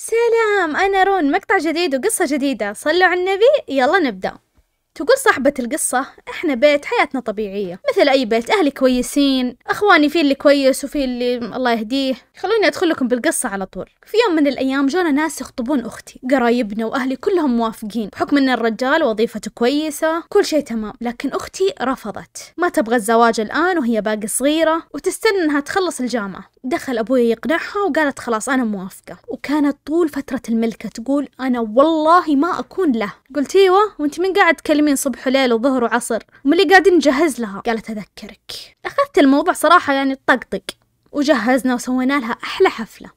سلام أنا رون مقطع جديد وقصة جديدة صلوا على النبي يلا نبدأ تقول صاحبة القصة إحنا بيت حياتنا طبيعية مثل أي بيت أهلي كويسين أخواني في اللي كويس وفي اللي الله يهديه خلوني أدخل لكم بالقصة على طول في يوم من الأيام جونا ناس يخطبون أختي قرايبنا وأهلي كلهم موافقين بحكم أن الرجال وظيفته كويسة كل شيء تمام لكن أختي رفضت ما تبغى الزواج الآن وهي باقي صغيرة وتستنى أنها تخلص الجامعة دخل أبوي يقنعها وقالت خلاص أنا موافقة وكانت طول فترة الملكة تقول أنا والله ما أكون له قلت إيوة وأنت من قاعد تكلمين صبح وليل وظهر وعصر ومن اللي قاعدين نجهز لها قالت أذكرك أخذت الموضوع صراحة يعني طقطق وجهزنا وسوينا لها أحلى حفلة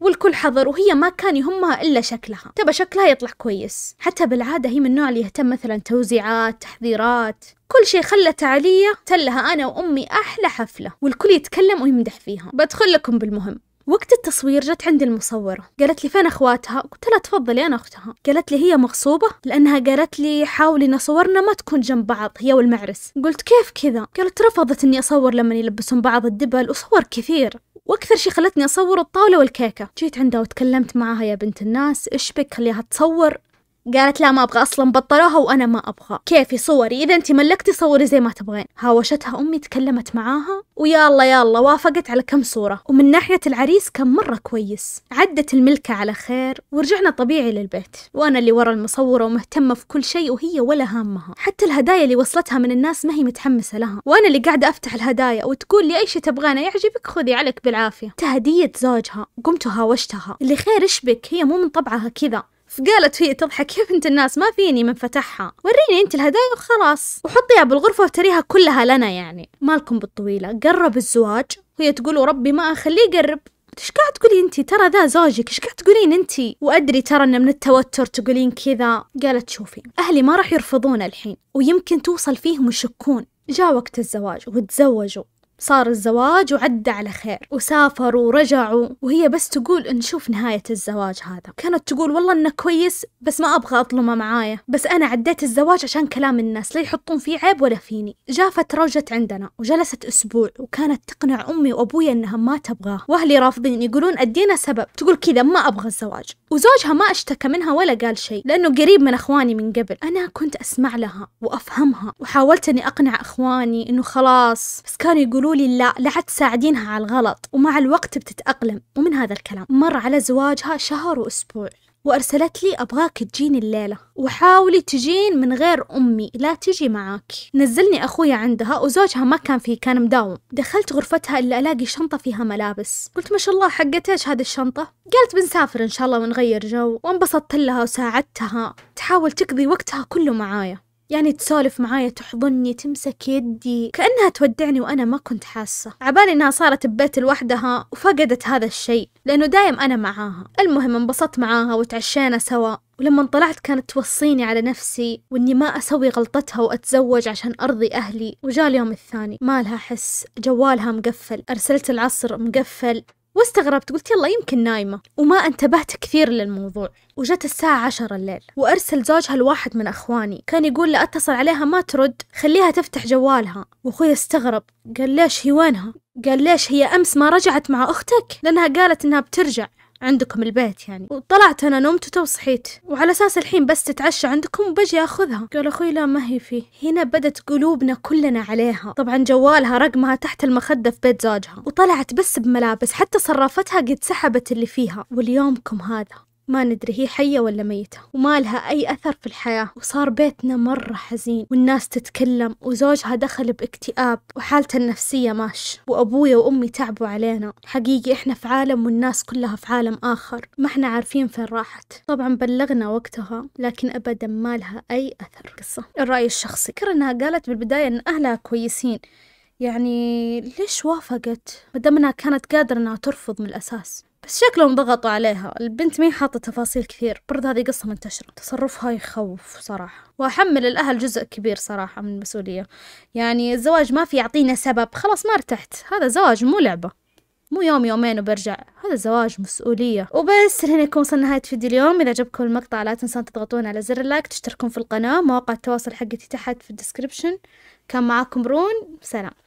والكل حضر وهي ما كان يهمها إلا شكلها تبى شكلها يطلع كويس حتى بالعادة هي من النوع اللي يهتم مثلا توزيعات تحضيرات كل شيء خلت علية تلها أنا وأمي أحلى حفلة والكل يتكلم ويمدح فيها بدخل لكم بالمهم وقت التصوير جت عندي المصورة قالت لي فين أخواتها قلت لها تفضلي أنا أختها قالت لي هي مغصوبة لأنها قالت لي حاولي إن صورنا ما تكون جنب بعض هي والمعرس قلت كيف كذا قالت رفضت إني أصور لما يلبسون بعض الدبل وصور كثير واكثر شيء خلتني اصور الطاوله والكيكه جيت عندها وتكلمت معاها يا بنت الناس ايش بك خليها تصور قالت لا ما ابغى اصلا بطلوها وانا ما ابغى كيفي صوري اذا انت ملكتي صوري زي ما تبغين هاوشتها امي تكلمت معاها ويا الله يا الله وافقت على كم صوره ومن ناحيه العريس كان مره كويس عدت الملكه على خير ورجعنا طبيعي للبيت وانا اللي ورا المصوره ومهتمه في كل شيء وهي ولا هامها حتى الهدايا اللي وصلتها من الناس ما هي متحمسه لها وانا اللي قاعده افتح الهدايا وتقول لي اي شيء تبغانه يعجبك خذي عليك بالعافيه تهديه زوجها قمت هاوشتها اللي خير ايش بك هي مو من طبعها كذا فقالت هي تضحك يا بنت الناس ما فيني من فتحها وريني انت الهدايا وخلاص وحطيها بالغرفة وتريها كلها لنا يعني مالكم بالطويلة قرب الزواج وهي تقول وربي ما أخليه يقرب ايش قاعد تقولي انتي ترى ذا زوجك ايش قاعد تقولين انتي وادري ترى انه من التوتر تقولين كذا قالت شوفي اهلي ما راح يرفضون الحين ويمكن توصل فيهم يشكون جاء وقت الزواج وتزوجوا صار الزواج وعدى على خير وسافروا ورجعوا وهي بس تقول نشوف نهاية الزواج هذا كانت تقول والله انه كويس بس ما ابغى اظلمه معايا بس انا عديت الزواج عشان كلام الناس لا يحطون فيه عيب ولا فيني جاء فترة وجت عندنا وجلست اسبوع وكانت تقنع امي وابوي انها ما تبغاه واهلي رافضين يقولون ادينا سبب تقول كذا ما ابغى الزواج وزوجها ما اشتكى منها ولا قال شيء لانه قريب من اخواني من قبل انا كنت اسمع لها وافهمها وحاولت اني اقنع اخواني انه خلاص بس كانوا يقولون يقولوا لي لا لا تساعدينها على الغلط ومع الوقت بتتأقلم ومن هذا الكلام مر على زواجها شهر وأسبوع وأرسلت لي أبغاك تجيني الليلة وحاولي تجين من غير أمي لا تجي معاك نزلني أخوي عندها وزوجها ما كان فيه كان مداوم دخلت غرفتها إلا ألاقي شنطة فيها ملابس قلت ما شاء الله حقت إيش هذه الشنطة قالت بنسافر إن شاء الله ونغير جو وانبسطت لها وساعدتها تحاول تقضي وقتها كله معايا يعني تسولف معايا تحضني تمسك يدي كأنها تودعني وأنا ما كنت حاسة عبالي إنها صارت ببيت لوحدها وفقدت هذا الشيء لأنه دايم أنا معاها المهم انبسطت معاها وتعشينا سوا ولما طلعت كانت توصيني على نفسي وإني ما أسوي غلطتها وأتزوج عشان أرضي أهلي وجاء اليوم الثاني ما لها حس جوالها مقفل أرسلت العصر مقفل واستغربت قلت يلا يمكن نايمة وما انتبهت كثير للموضوع وجت الساعة عشر الليل وأرسل زوجها لواحد من أخواني كان يقول لا أتصل عليها ما ترد خليها تفتح جوالها وأخوي استغرب قال ليش هي وينها قال ليش هي أمس ما رجعت مع أختك لأنها قالت إنها بترجع عندكم البيت يعني وطلعت انا نمت تو صحيت وعلى اساس الحين بس تتعشى عندكم وبجي اخذها قال اخوي لا ما هي فيه هنا بدت قلوبنا كلنا عليها طبعا جوالها رقمها تحت المخده في بيت زوجها وطلعت بس بملابس حتى صرافتها قد سحبت اللي فيها واليومكم هذا ما ندري هي حية ولا ميتة وما لها أي أثر في الحياة وصار بيتنا مرة حزين والناس تتكلم وزوجها دخل باكتئاب وحالته النفسية ماش وأبويا وأمي تعبوا علينا حقيقي إحنا في عالم والناس كلها في عالم آخر ما إحنا عارفين فين راحت طبعا بلغنا وقتها لكن أبدا ما لها أي أثر قصة الرأي الشخصي كرنها قالت بالبداية إن أهلها كويسين يعني ليش وافقت؟ مدام انها كانت قادرة انها ترفض من الاساس بس شكلهم ضغطوا عليها البنت ما حاطة تفاصيل كثير برضه هذه قصة منتشرة تصرفها يخوف صراحة وأحمل الأهل جزء كبير صراحة من المسؤولية يعني الزواج ما في يعطينا سبب خلاص ما ارتحت هذا زواج مو لعبة مو يوم يومين وبرجع هذا زواج مسؤولية وبس هنا يكون وصلنا نهاية فيديو اليوم إذا عجبكم المقطع لا تنسون تضغطون على زر اللايك تشتركون في القناة مواقع التواصل حقتي تحت في الديسكربشن كان معاكم رون سلام